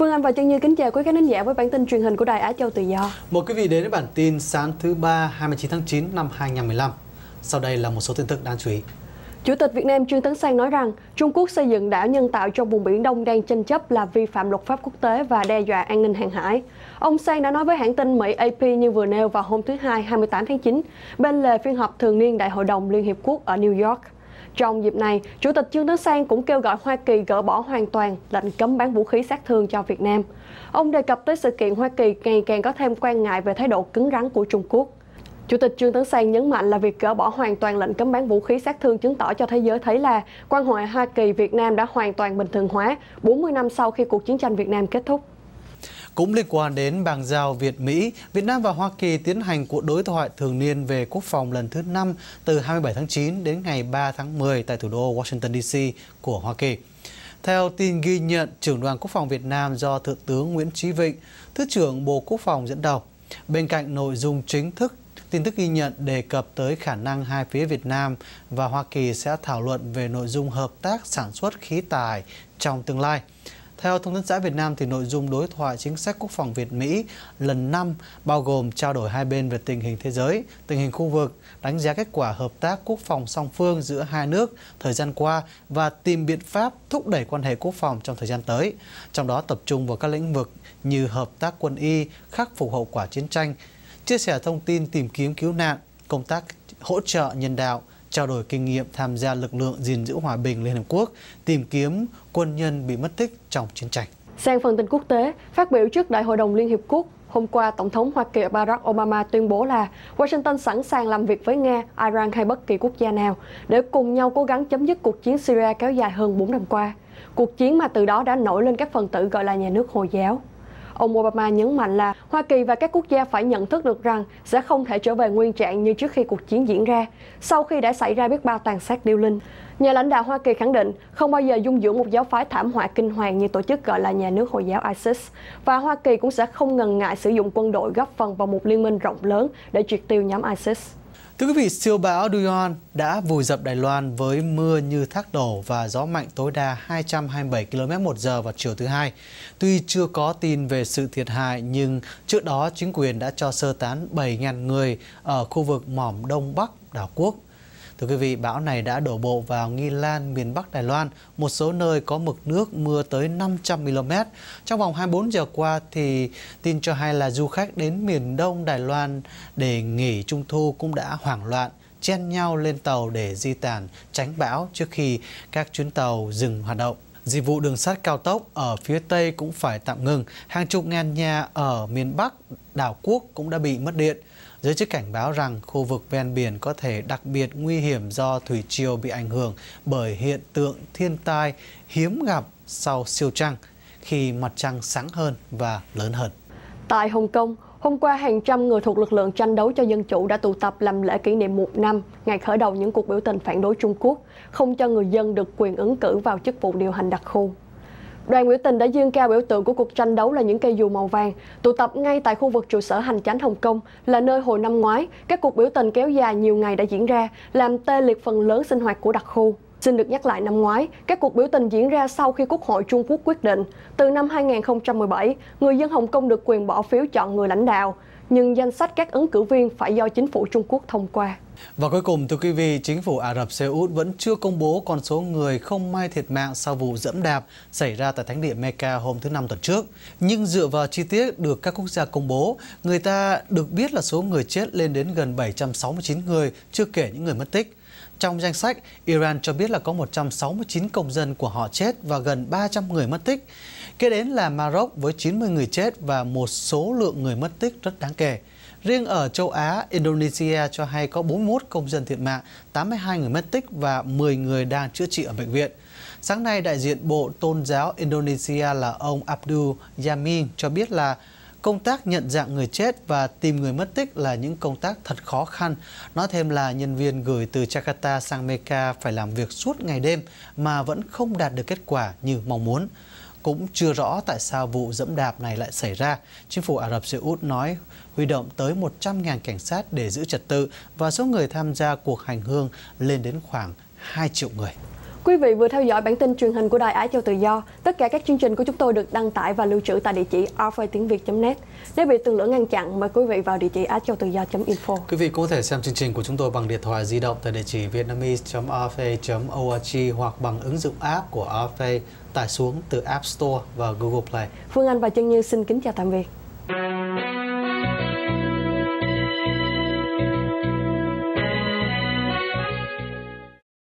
Phương Anh và Trân Như kính chào quý khán giả với bản tin truyền hình của Đài Á Châu Tự Do. Mời quý vị đến với bản tin sáng thứ ba 29 tháng 9 năm 2015. Sau đây là một số tin tức đáng chú ý. Chủ tịch Việt Nam Trương Tấn Sang nói rằng Trung Quốc xây dựng đảo nhân tạo trong vùng Biển Đông đang tranh chấp là vi phạm luật pháp quốc tế và đe dọa an ninh hàng hải. Ông Sang đã nói với hãng tin Mỹ AP như vừa nêu vào hôm thứ Hai 28 tháng 9 bên lề phiên họp thường niên Đại hội đồng Liên Hiệp Quốc ở New York. Trong dịp này, Chủ tịch Trương Tấn Sang cũng kêu gọi Hoa Kỳ gỡ bỏ hoàn toàn lệnh cấm bán vũ khí sát thương cho Việt Nam. Ông đề cập tới sự kiện Hoa Kỳ ngày càng có thêm quan ngại về thái độ cứng rắn của Trung Quốc. Chủ tịch Trương Tấn Sang nhấn mạnh là việc gỡ bỏ hoàn toàn lệnh cấm bán vũ khí sát thương chứng tỏ cho thế giới thấy là quan hệ Hoa Kỳ-Việt Nam đã hoàn toàn bình thường hóa 40 năm sau khi cuộc chiến tranh Việt Nam kết thúc. Cũng liên quan đến bàn giao Việt-Mỹ, Việt Nam và Hoa Kỳ tiến hành cuộc đối thoại thường niên về quốc phòng lần thứ 5 từ 27 tháng 9 đến ngày 3 tháng 10 tại thủ đô Washington DC của Hoa Kỳ. Theo tin ghi nhận, trưởng đoàn quốc phòng Việt Nam do Thượng tướng Nguyễn Trí Vịnh, Thứ trưởng Bộ Quốc phòng dẫn đầu. Bên cạnh nội dung chính thức, tin tức ghi nhận đề cập tới khả năng hai phía Việt Nam và Hoa Kỳ sẽ thảo luận về nội dung hợp tác sản xuất khí tài trong tương lai. Theo Thông tấn xã Việt Nam, thì nội dung đối thoại chính sách quốc phòng Việt-Mỹ lần 5 bao gồm trao đổi hai bên về tình hình thế giới, tình hình khu vực, đánh giá kết quả hợp tác quốc phòng song phương giữa hai nước thời gian qua và tìm biện pháp thúc đẩy quan hệ quốc phòng trong thời gian tới, trong đó tập trung vào các lĩnh vực như hợp tác quân y, khắc phục hậu quả chiến tranh, chia sẻ thông tin tìm kiếm cứu nạn, công tác hỗ trợ nhân đạo, trao đổi kinh nghiệm tham gia lực lượng gìn giữ hòa bình Liên Hợp Quốc, tìm kiếm quân nhân bị mất tích trong chiến tranh. Sang phần tin quốc tế, phát biểu trước Đại hội đồng Liên Hiệp Quốc, hôm qua Tổng thống Hoa Kỳ Barack Obama tuyên bố là Washington sẵn sàng làm việc với Nga, Iran hay bất kỳ quốc gia nào để cùng nhau cố gắng chấm dứt cuộc chiến Syria kéo dài hơn 4 năm qua. Cuộc chiến mà từ đó đã nổi lên các phần tử gọi là nhà nước Hồi giáo ông Obama nhấn mạnh là Hoa Kỳ và các quốc gia phải nhận thức được rằng sẽ không thể trở về nguyên trạng như trước khi cuộc chiến diễn ra, sau khi đã xảy ra biết bao tàn sát điêu linh. Nhà lãnh đạo Hoa Kỳ khẳng định không bao giờ dung dưỡng một giáo phái thảm họa kinh hoàng như tổ chức gọi là nhà nước Hồi giáo ISIS và Hoa Kỳ cũng sẽ không ngần ngại sử dụng quân đội góp phần vào một liên minh rộng lớn để triệt tiêu nhóm ISIS. Thưa quý vị, siêu bão Duyon đã vùi dập Đài Loan với mưa như thác đổ và gió mạnh tối đa 227 km h vào chiều thứ hai. Tuy chưa có tin về sự thiệt hại nhưng trước đó chính quyền đã cho sơ tán 7.000 người ở khu vực mỏm đông bắc đảo quốc Thưa quý vị, bão này đã đổ bộ vào Nghi Lan, miền Bắc Đài Loan, một số nơi có mực nước mưa tới 500 mm. Trong vòng 24 giờ qua thì tin cho hay là du khách đến miền Đông Đài Loan để nghỉ trung thu cũng đã hoảng loạn chen nhau lên tàu để di tản tránh bão trước khi các chuyến tàu dừng hoạt động. Dịch vụ đường sắt cao tốc ở phía Tây cũng phải tạm ngừng. Hàng chục ngàn nhà ở miền Bắc, đảo quốc cũng đã bị mất điện. Giới chức cảnh báo rằng khu vực ven biển có thể đặc biệt nguy hiểm do thủy triều bị ảnh hưởng bởi hiện tượng thiên tai hiếm gặp sau siêu trăng khi mặt trăng sáng hơn và lớn hơn. Tại Hồng Kông, hôm qua hàng trăm người thuộc lực lượng tranh đấu cho dân chủ đã tụ tập làm lễ kỷ niệm một năm ngày khởi đầu những cuộc biểu tình phản đối Trung Quốc, không cho người dân được quyền ứng cử vào chức vụ điều hành đặc khu. Đoàn biểu tình đã dương cao biểu tượng của cuộc tranh đấu là những cây dù màu vàng, tụ tập ngay tại khu vực trụ sở hành chánh Hồng Kông là nơi hồi năm ngoái các cuộc biểu tình kéo dài nhiều ngày đã diễn ra, làm tê liệt phần lớn sinh hoạt của đặc khu. Xin được nhắc lại năm ngoái, các cuộc biểu tình diễn ra sau khi Quốc hội Trung Quốc quyết định từ năm 2017, người dân Hồng Kông được quyền bỏ phiếu chọn người lãnh đạo nhưng danh sách các ứng cử viên phải do chính phủ Trung Quốc thông qua. Và cuối cùng, thưa quý vị, chính phủ Ả Rập Xê Út vẫn chưa công bố con số người không may thiệt mạng sau vụ dẫm đạp xảy ra tại thánh địa Mecca hôm thứ Năm tuần trước. Nhưng dựa vào chi tiết được các quốc gia công bố, người ta được biết là số người chết lên đến gần 769 người, chưa kể những người mất tích. Trong danh sách, Iran cho biết là có 169 công dân của họ chết và gần 300 người mất tích. Kế đến là Maroc với 90 người chết và một số lượng người mất tích rất đáng kể. Riêng ở châu Á, Indonesia cho hay có 41 công dân thiệt mạng, 82 người mất tích và 10 người đang chữa trị ở bệnh viện. Sáng nay, đại diện Bộ Tôn giáo Indonesia là ông Abdul Yamin cho biết là công tác nhận dạng người chết và tìm người mất tích là những công tác thật khó khăn. Nói thêm là nhân viên gửi từ Jakarta sang Mecca phải làm việc suốt ngày đêm mà vẫn không đạt được kết quả như mong muốn. Cũng chưa rõ tại sao vụ dẫm đạp này lại xảy ra. Chính phủ Ả Rập Xê Út nói huy động tới 100.000 cảnh sát để giữ trật tự và số người tham gia cuộc hành hương lên đến khoảng 2 triệu người. Quý vị vừa theo dõi bản tin truyền hình của Đài Á Châu Tự Do. Tất cả các chương trình của chúng tôi được đăng tải và lưu trữ tại địa chỉ rfietiengviet.net. Nếu bị tường lửa ngăn chặn, mời quý vị vào địa chỉ achauteudo.info. Quý vị cũng có thể xem chương trình của chúng tôi bằng điện thoại di động tại địa chỉ vietnamese.rfa.org hoặc bằng ứng dụng app của RFA tải xuống từ App Store và Google Play. Phương Anh và Trân Như xin kính chào tạm biệt.